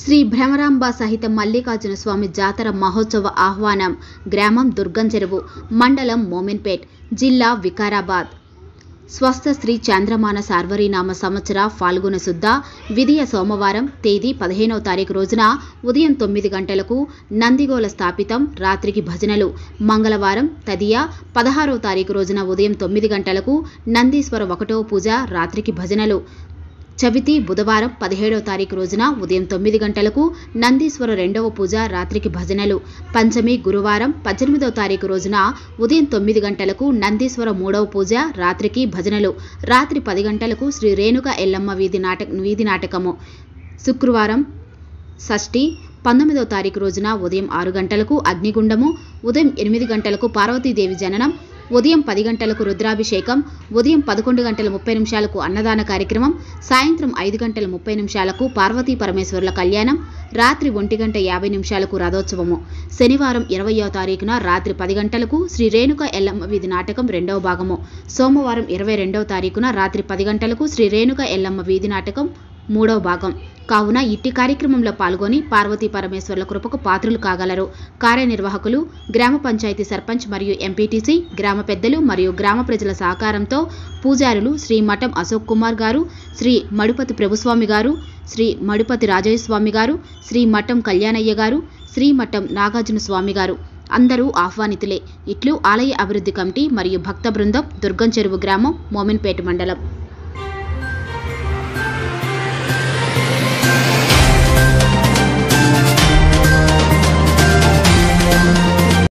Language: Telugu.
శ్రీ భ్రమరాంబ సహిత మల్లికార్జున స్వామి జాతర మహోత్సవ ఆహ్వానం గ్రామం దుర్గం చెరువు మండలం మోమిన్పేట్ జిల్లా వికారాబాద్ స్వస్థ శ్రీ చంద్రమాన సార్వరీనామ సంవత్సర ఫాల్గుణ శుద్ధ విధియ సోమవారం తేదీ పదిహేనవ తారీఖు రోజున ఉదయం తొమ్మిది గంటలకు నందిగోల స్థాపితం రాత్రికి భజనలు మంగళవారం తదియ పదహారవ తారీఖు రోజున ఉదయం తొమ్మిది గంటలకు నందీశ్వర ఒకటవ పూజ రాత్రికి భజనలు చవితి బుధవారం పదిహేడవ తారీఖు రోజున ఉదయం తొమ్మిది గంటలకు నందీశ్వర రెండవ పూజ రాత్రికి భజనలు పంచమి గురువారం పద్దెనిమిదవ తారీఖు రోజున ఉదయం తొమ్మిది గంటలకు నందీశ్వర మూడవ పూజ రాత్రికి భజనలు రాత్రి పది గంటలకు శ్రీ రేణుక ఎల్లమ్మ వీధి నాటక వీధి నాటకము శుక్రవారం షష్ఠి పంతొమ్మిదవ తారీఖు రోజున ఉదయం ఆరు గంటలకు అగ్నిగుండము ఉదయం ఎనిమిది గంటలకు పార్వతీదేవి జననం ఉదయం పది గంటలకు రుద్రాభిషేకం ఉదయం పదకొండు గంటల ముప్పై నిమిషాలకు అన్నదాన కార్యక్రమం సాయంత్రం ఐదు గంటల ముప్పై నిమిషాలకు పార్వతీ పరమేశ్వరుల కళ్యాణం రాత్రి ఒంటి గంట యాభై నిమిషాలకు రథోత్సవము శనివారం ఇరవయో తారీఖున రాత్రి పది గంటలకు శ్రీ రేణుక ఎల్లమ్మ వీధి నాటకం రెండవ భాగము సోమవారం ఇరవై రెండవ తారీఖున రాత్రి పది గంటలకు శ్రీ రేణుక ఎల్లమ్మ వీధి నాటకం మూడవ భాగం కావున ఇట్టి కార్యక్రమంలో పాల్గొని పార్వతీ పరమేశ్వర్ల కృపకు పాత్రులు కాగలరు కార్యనిర్వాహకులు గ్రామ పంచాయతీ సర్పంచ్ మరియు ఎంపీటీసీ గ్రామ పెద్దలు మరియు గ్రామ ప్రజల సహకారంతో పూజారులు శ్రీ మఠం అశోక్ కుమార్ గారు శ్రీ మడుపతి ప్రభుస్వామి గారు శ్రీ మడుపతి స్వామి గారు శ్రీ మఠం కళ్యాణయ్య గారు శ్రీ మఠం నాగార్జున స్వామి గారు అందరూ ఆహ్వానితులే ఇట్లు ఆలయ అభివృద్ధి కమిటీ మరియు భక్త బృందం దుర్గం చెరువు గ్రామం మోమిన్పేట మండలం